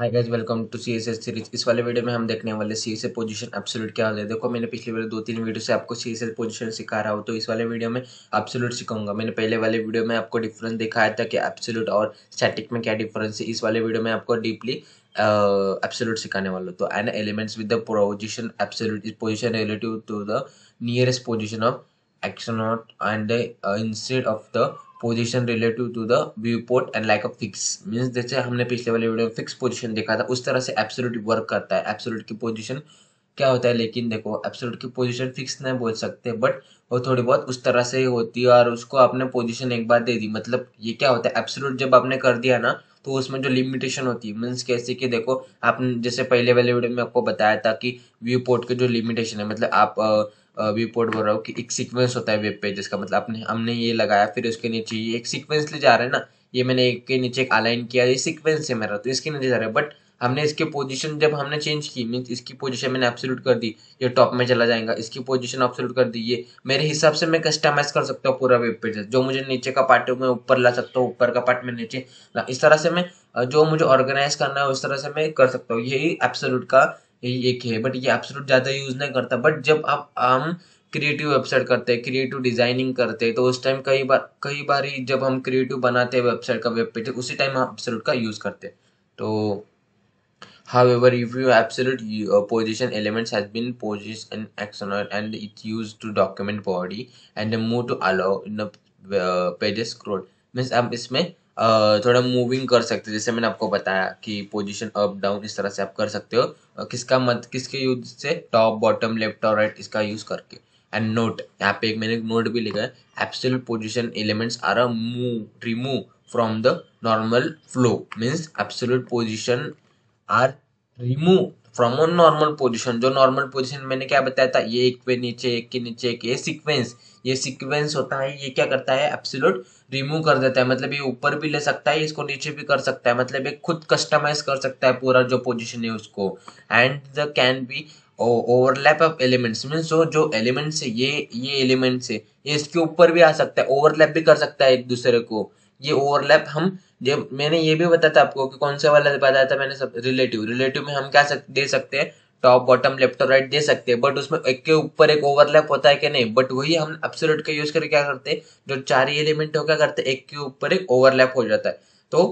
hi guys welcome to C S series इस वाले video में हम देखने वाले C S A position absolute क्या होता है देखो मैंने पिछले वाले दो तीन वीडियो से आपको सी एस ए पोजीशन सिखा रहा हूँ तो इस वाले वीडियो में एब्सोल्यूट सिखाऊंगा मैंने पहले वाले वीडियो में आपको डिफरेंस दिखाया था कि एब्सोल्यूट और स्टैटिक में क्या डिफरेंस है इस वाले वीडियो में आपको डीपली एब्सोल्यूट सिखाने वाले तो an elements with the position absolute is position relative to the nearest position of एक्सोनॉट and instead of the position relative to the viewport and like a fix means जैसे हमने पिछले वाले video में fix position देखा था उस तरह से एब्सोल्यूट वर्क करता है एब्सोल्यूट की पोजिशन क्या होता है लेकिन देखो एब्सोल्यूट की पोजिशन फिक्स नहीं बोल सकते बट वो थोड़ी बहुत उस तरह से ही होती है और उसको आपने पोजिशन एक बार दे दी मतलब ये क्या होता है एब्सोल्यूट जब आपने कर दिया ना तो उसमें जो लिमिटेशन होती है मीन्स कैसे कि देखो आपने जैसे पहले वाले वीडियो में आपको बताया था कि व्यू पोर्ट के जो लिमिटेशन है मतलब आप व्यू पोर्ट बोल रहा हो कि एक सीक्वेंस होता है वेब पेज जिसका मतलब आपने हमने ये लगाया फिर उसके नीचे ये एक सीक्वेंस ले जा रहे हैं ना ये मैंने एक के नीचे एक अलाइन किया ये सीक्वेंस है मेरा तो इसके नीचे जा रहा है बट हमने इसके पोजीशन जब हमने चेंज की मीन इसकी पोजीशन मैंने एब्सोल्यूट कर दी ये टॉप में चला जाएगा इसकी पोजीशन एब्सोल्यूट कर दी ये मेरे हिसाब से मैं कस्टमाइज कर सकता हूँ पूरा वेब पेज जो मुझे नीचे का पार्ट में ऊपर ला सकता हूँ ऊपर का पार्ट में नीचे इस तरह से मैं जो मुझे ऑर्गेनाइज करना है उस तरह से मैं कर सकता हूँ यही एब्सोल्यूट का यही एक है बट ये एब्सोल्यूट ज़्यादा यूज़ नहीं करता बट जब आप हम क्रिएटिव वेबसाइट करते हैं क्रिएटिव डिजाइनिंग करते हैं तो उस टाइम कई बार कई बार ही जब हम क्रिएटिव बनाते हैं वेबसाइट का वेब पेज उसी टाइम हम एब्सोल्यूट का यूज़ करते हैं तो However, if your absolute uh, position elements has been positioned in axonal and it's used to document body and the move to allow in the uh, pages scroll means आप um, इसमें uh, थोड़ा moving कर सकते हो जैसे मैंने आपको बताया कि पोजीशन अप डाउन इस तरह से आप कर सकते हो uh, किसका मत किसके यूज से टॉप बॉटम लेफ्ट और राइट इसका यूज करके एंड नोट यहाँ पे एक मैंने नोट भी लिखा है absolute position elements are move remove from the normal flow means absolute position are remove from on normal position जो नॉर्मल पोजिशन मैंने क्या बताया था ये एक पे नीचे एक के नीचे एक ये सिक्वेंस ये सिक्वेंस होता है ये क्या करता है एप्सिलोट रिमूव कर देता है मतलब ये ऊपर भी ले सकता है इसको नीचे भी कर सकता है मतलब ये खुद कस्टमाइज कर सकता है पूरा जो पोजिशन है उसको and the can be overlap of elements means जो जो एलिमेंट्स है ये ये एलिमेंट्स है ये इसके ऊपर भी आ सकता है ओवरलैप भी कर सकता है एक दूसरे को ये ओवरलैप हम ये मैंने ये भी बताया था आपको कि कौन सा वाला बताया था मैंने सब रिलेटिव रिलेटिव में हम क्या सक, दे सकते हैं टॉप बॉटम लेफ्ट और राइट दे सकते हैं बट उसमें एक के ऊपर एक ओवरलैप होता है कि नहीं बट वही हम एब्सोल्यूट का यूज करके क्या करते हैं जो चार ही एलिमेंट हो क्या करते हैं एक के ऊपर एक ओवरलैप हो जाता है तो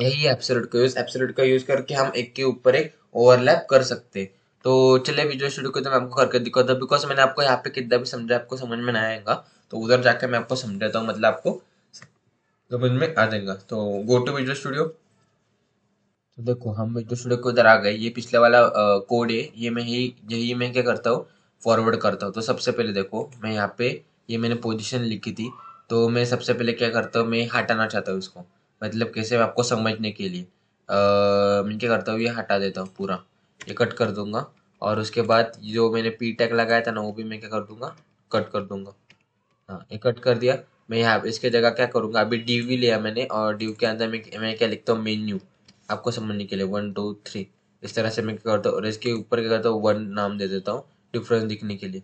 यही एब्सोल्यूट का यूज एब्सोल्यूट का यूज करके हम एक के ऊपर एक ओवरलैप कर सकते हैं तो चलिए वीडियो शुरू करते मैं आपको करके दिखाता हूँ बिकॉज मैंने आपको यहाँ पे कितना भी समझा आपको समझ में नहीं आएगा तो उधर जाके मैं आपको समझाता हूँ मतलब आपको तो बिल में आ जाएगा तो गो टू विजुअल स्टूडियो तो देखो हम विजुअल स्टूडियो को इधर आ गए ये पिछले वाला कोड है ये मैं ही यही मैं क्या करता हूँ फॉरवर्ड करता हूँ तो सबसे पहले देखो मैं यहाँ पे ये मैंने पोजिशन लिखी थी तो मैं सबसे पहले क्या करता हूँ मैं हटाना चाहता हूँ इसको मतलब कैसे आपको समझने के लिए मैं क्या करता हूँ ये हटा देता हूँ पूरा ये कट कर दूंगा और उसके बाद जो मैंने पी टैग लगाया था ना वो भी मैं क्या कर दूंगा कट कर दूंगा हाँ ये कट कर दिया मैं यहाँ इसके जगह क्या करूँगा अभी डी वी लिया मैंने और डी के अंदर मैं मैं क्या लिखता हूँ मेन्यू आपको समझने के लिए वन टू थ्री इस तरह से मैं क्या करता हूँ और इसके ऊपर क्या करता हूँ वन नाम दे देता हूँ डिफरेंस दिखने के लिए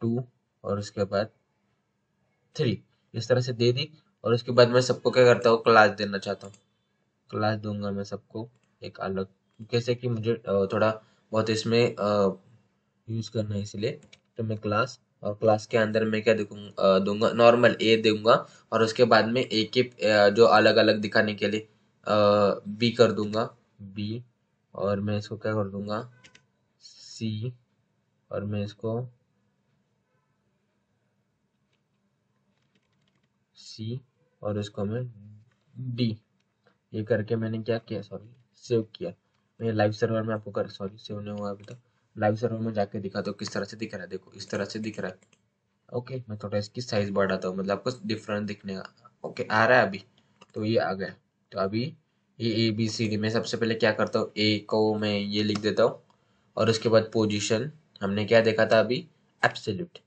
टू और उसके बाद थ्री इस तरह से दे दी और उसके बाद मैं सबको क्या करता हूँ क्लास देना चाहता हूँ क्लास दूंगा मैं सबको एक अलग जैसे कि मुझे थोड़ा बहुत इसमें यूज़ करना है इसलिए तो मैं क्लास और क्लास के अंदर मैं क्या दिखूंगा दूंगा नॉर्मल ए दूंगा और उसके बाद में ए के जो अलग अलग दिखाने के लिए बी कर दूंगा बी और मैं इसको क्या कर दूंगा सी और मैं इसको सी और इसको मैं डी ये करके मैंने क्या किया सॉरी सेव किया मैं लाइव सर्वर में आपको कर सॉरी सेव नहीं हुआ अभी तक लाइव सर्वर में जाके दिखाता हूँ किस तरह से दिख रहा है देखो इस तरह से दिख रहा है ओके मैं थोड़ा इसकी साइज बढ़ाता हूँ मतलब आपको डिफरेंट दिखने का ओके आ रहा है अभी तो ये आ गया तो अभी ये ए बी सी डी मैं सबसे पहले क्या करता हूँ ए को मैं ये लिख देता हूँ और उसके बाद पोजिशन हमने क्या देखा था अभी एप्सोल्यूट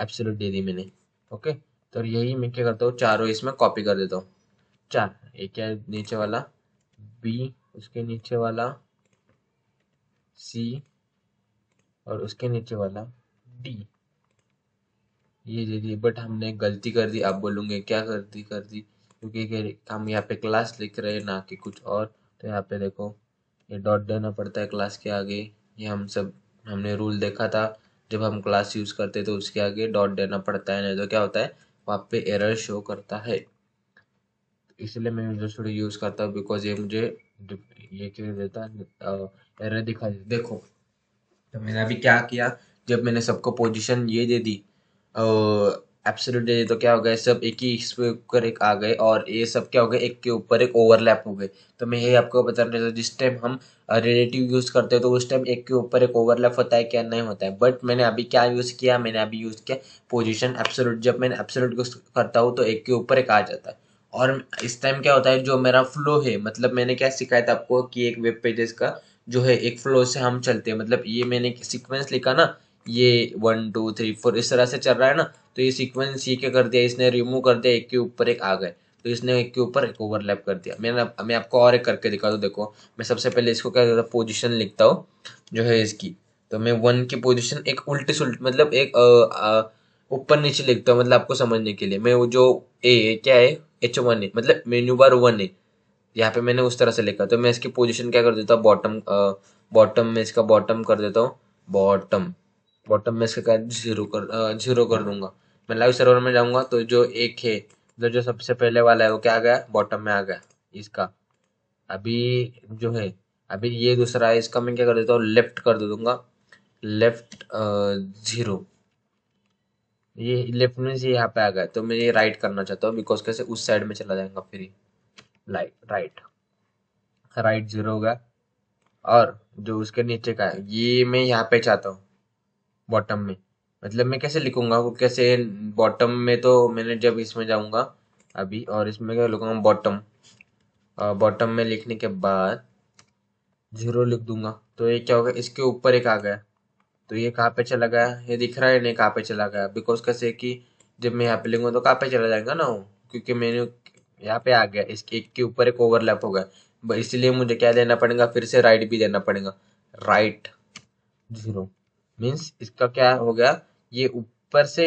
एप्सोल्यूट दे दी मैंने ओके तो यही मैं क्या करता हूँ चारों इसमें कॉपी कर देता हूँ चार ए क्या नीचे वाला बी उसके नीचे वाला सी और उसके नीचे वाला डी ये दे दिए बट हमने गलती कर दी आप बोलोगे क्या गलती कर दी क्योंकि हम यहाँ पे क्लास लिख रहे हैं ना कि कुछ और तो यहाँ पे देखो ये डॉट देना पड़ता है क्लास के आगे ये हम सब हमने रूल देखा था जब हम क्लास यूज़ करते तो उसके आगे डॉट देना पड़ता है नहीं तो क्या होता है वहाँ पे एरर शो करता है इसलिए मैं विजुअल स्टूडियो यूज़ करता हूँ बिकॉज ये मुझे ये क्या देता है एरर दिखा देखो तो मैंने अभी क्या किया जब मैंने सबको पोजीशन ये दे दी एब्सोल्यूट दे दी तो क्या हो गया सब एक ही ऊपर एक आ गए और ये सब क्या हो गया एक के ऊपर एक ओवरलैप हो गए तो मैं ये आपको रहा था जिस टाइम हम रिलेटिव यूज़ करते हैं तो उस टाइम एक के ऊपर एक ओवरलैप होता है क्या नहीं होता है बट मैंने अभी क्या यूज़ किया मैंने अभी यूज़ किया पोजिशन एब्सोल्यूट जब मैंने एब्सोल्यूट यूज़ करता हूँ तो एक के ऊपर एक आ जाता है और इस टाइम क्या होता है जो मेरा फ्लो है मतलब मैंने क्या सिखाया था आपको कि एक वेब पेजेस का जो है एक फ्लो से हम चलते हैं मतलब ये मैंने सीक्वेंस लिखा ना ये वन टू थ्री फोर इस तरह से चल रहा है ना तो ये सीक्वेंस ये क्या कर दिया इसने रिमूव कर दिया एक के ऊपर एक आ गए तो इसने एक के ऊपर एक ओवरलैप कर दिया मैंने मैं आपको और एक करके दिखा दूँ देखो मैं सबसे पहले इसको क्या करता हूँ पोजिशन लिखता हूँ जो है इसकी तो मैं वन की पोजिशन एक उल्टी सुल्ट मतलब एक ऊपर नीचे लिखता हूँ मतलब आपको समझने के लिए मैं वो जो ए क्या है एच वन है मतलब मेन्यू बार वन है यहाँ पे मैंने उस तरह से लिखा तो मैं इसकी पोजिशन क्या कर देता हूँ बॉटम बॉटम में इसका बॉटम कर देता हूँ बॉटम बॉटम में इसका जीरो कर जीरो कर दूंगा मैं लाइव सर्वर में जाऊंगा तो जो एक है मतलब जो सबसे पहले वाला है वो क्या आ गया बॉटम में आ गया इसका अभी जो है अभी ये दूसरा है इसका मैं क्या कर देता हूँ लेफ्ट कर दे दूंगा लेफ्ट जीरो ये लेफ्ट में से यहाँ पे आ गया तो मैं ये राइट करना चाहता हूँ बिकॉज कैसे उस साइड में चला जाएगा फिर ही लाइट राइट राइट जीरो होगा और जो उसके नीचे का है ये मैं यहाँ पे चाहता हूँ बॉटम में मतलब मैं कैसे लिखूंगा वो कैसे बॉटम में तो मैंने जब इसमें जाऊंगा अभी और इसमें क्या लिखूंगा बॉटम बॉटम में लिखने के बाद जीरो लिख दूंगा तो ये क्या होगा इसके ऊपर एक आ गया तो ये कहाँ पे चला गया ये दिख रहा है नहीं कहाँ पे चला गया बिकॉज कैसे कि जब मैं यहाँ पे लिखूंगा तो कहाँ पे चला जाएगा ना वो क्योंकि मैंने यहाँ पे आ गया इसके एक के ऊपर एक ओवरलैप हो गया इसलिए मुझे क्या देना पड़ेगा फिर से राइट भी देना पड़ेगा राइट जीरो मीन्स इसका क्या हो गया ये ऊपर से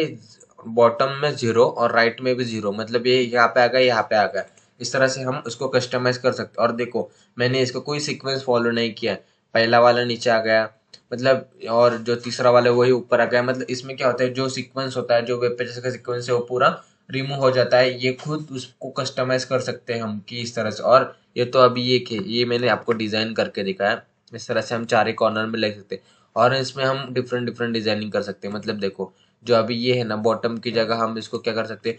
बॉटम में जीरो और राइट में भी जीरो मतलब ये यहाँ पे आ गया यहाँ पे आ गया इस तरह से हम उसको कस्टमाइज कर सकते और देखो मैंने इसका कोई सिक्वेंस फॉलो नहीं किया पहला वाला नीचे आ गया मतलब और जो तीसरा वाला वही ऊपर आ गया मतलब इसमें क्या होता है जो सिक्वेंस होता है जो वेब पेजेस का सिक्वेंस है वो पूरा रिमूव हो जाता है ये खुद उसको कस्टमाइज कर सकते हैं हम कि इस तरह से और ये तो अभी ये ये मैंने आपको डिज़ाइन करके दिखाया इस तरह से हम चारे कॉर्नर में ले सकते हैं और इसमें हम डिफरेंट डिफरेंट डिज़ाइनिंग कर सकते हैं मतलब देखो जो अभी ये है ना बॉटम की जगह हम इसको क्या कर सकते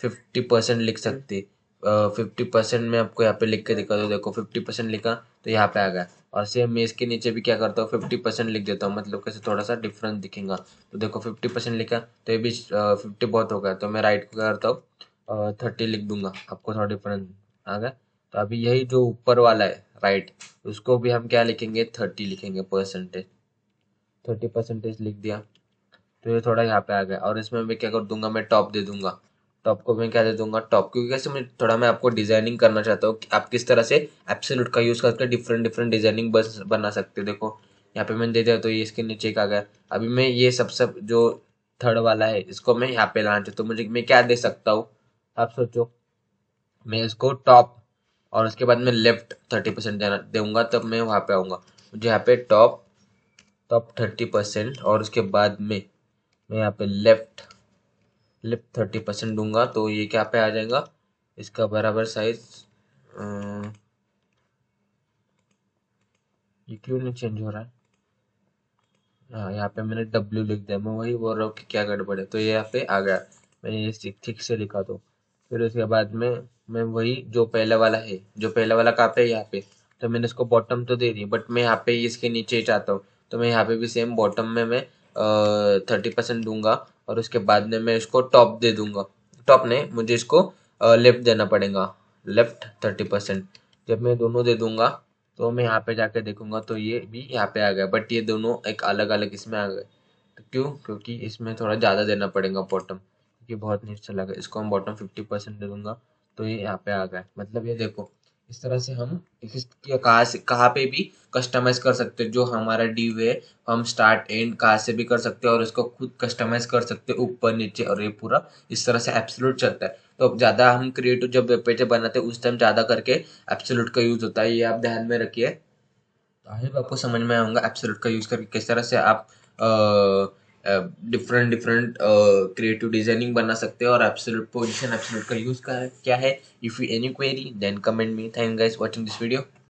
फिफ्टी परसेंट लिख सकते फिफ्टी परसेंट में आपको यहाँ पे लिख के दिखा दो देखो फिफ्टी परसेंट लिखा तो यहाँ पे आ गया और सेम मैं इसके नीचे भी क्या करता हूँ फिफ्टी परसेंट लिख देता हूँ मतलब कैसे थोड़ा सा डिफरेंस दिखेगा तो देखो फिफ्टी परसेंट लिखा तो ये भी फिफ्टी बहुत हो गया तो मैं राइट को करता हूँ थर्टी लिख दूंगा आपको थोड़ा डिफरेंस आ गया तो अभी यही जो ऊपर वाला है राइट उसको भी हम क्या लिखेंगे थर्टी लिखेंगे परसेंटेज थर्टी परसेंटेज लिख दिया तो ये थोड़ा यहाँ पे आ गया और इसमें मैं क्या कर दूंगा मैं टॉप दे दूंगा टॉप तो को मैं क्या दे दूंगा टॉप क्योंकि कैसे मैं थोड़ा मैं आपको डिजाइनिंग करना चाहता हूँ कि आप किस तरह से एप्सोलूट का यूज़ करके डिफरेंट डिफरेंट डिजाइनिंग बस बना सकते हो देखो यहाँ पे मैंने दे दिया तो ये इसके नीचे का गया अभी मैं ये सब सब जो थर्ड वाला है इसको मैं यहाँ पे लाना चाहता हूँ मुझे मैं क्या दे सकता हूँ आप सोचो मैं इसको टॉप और उसके बाद मैं लेफ्ट थर्टी परसेंट देना दूंगा तब मैं वहाँ पे आऊँगा मुझे यहाँ पे टॉप टॉप थर्टी परसेंट और उसके बाद में मैं यहाँ पे लेफ्ट लिप थर्टी परसेंट दूंगा तो ये क्या पे आ जाएगा इसका बराबर साइज ये क्यों नहीं चेंज हो रहा है हाँ यहाँ पे मैंने W लिख दिया मैं वही बोल रहा हूँ कि क्या गड़बड़ है तो ये यहाँ पे आ गया मैंने ये ठीक से लिखा तो फिर उसके बाद में मैं वही जो पहले वाला है जो पहला वाला कहाँ पे यहाँ पे तो मैंने इसको बॉटम तो दे दी बट मैं यहाँ पे इसके नीचे ही चाहता हूँ तो मैं यहाँ पे भी सेम बॉटम में मैं थर्टी परसेंट दूंगा और उसके बाद में मैं इसको टॉप दे दूंगा टॉप नहीं मुझे इसको लेफ्ट देना पड़ेगा लेफ्ट थर्टी परसेंट जब मैं दोनों दे दूंगा तो मैं यहाँ पे जाके देखूंगा तो ये भी यहाँ पे आ गया बट ये दोनों एक अलग अलग इसमें आ गए तो क्यों क्योंकि इसमें थोड़ा ज़्यादा देना पड़ेगा बॉटम क्योंकि बहुत नीचे लगा इसको हम बॉटम फिफ्टी परसेंट दे दूंगा तो ये यहाँ पे आ गया मतलब ये देखो इस तरह से हम कहाँ पे भी कस्टमाइज़ कर सकते हैं जो हमारा डी है हम स्टार्ट एंड कहाँ से भी कर सकते हैं और इसको खुद कस्टमाइज़ कर सकते हैं ऊपर नीचे और ये पूरा इस तरह से एप्सोलूट चलता है तो ज़्यादा हम क्रिएटिव जब वेब पेज बनाते हैं उस टाइम ज़्यादा करके एप्सोलूट का यूज़ होता है ये आप ध्यान में रखिए तो आई आपको समझ में आऊँगा एप्सोलूट का यूज़ करके किस तरह से आप आ, डिफरेंट डिफरेंट क्रिएटिव डिजाइनिंग बना सकते हो और एब्सोल्यूट पोजीशन एब्सोल्यूट का यूज क्या है if you any query then comment me thank guys watching this video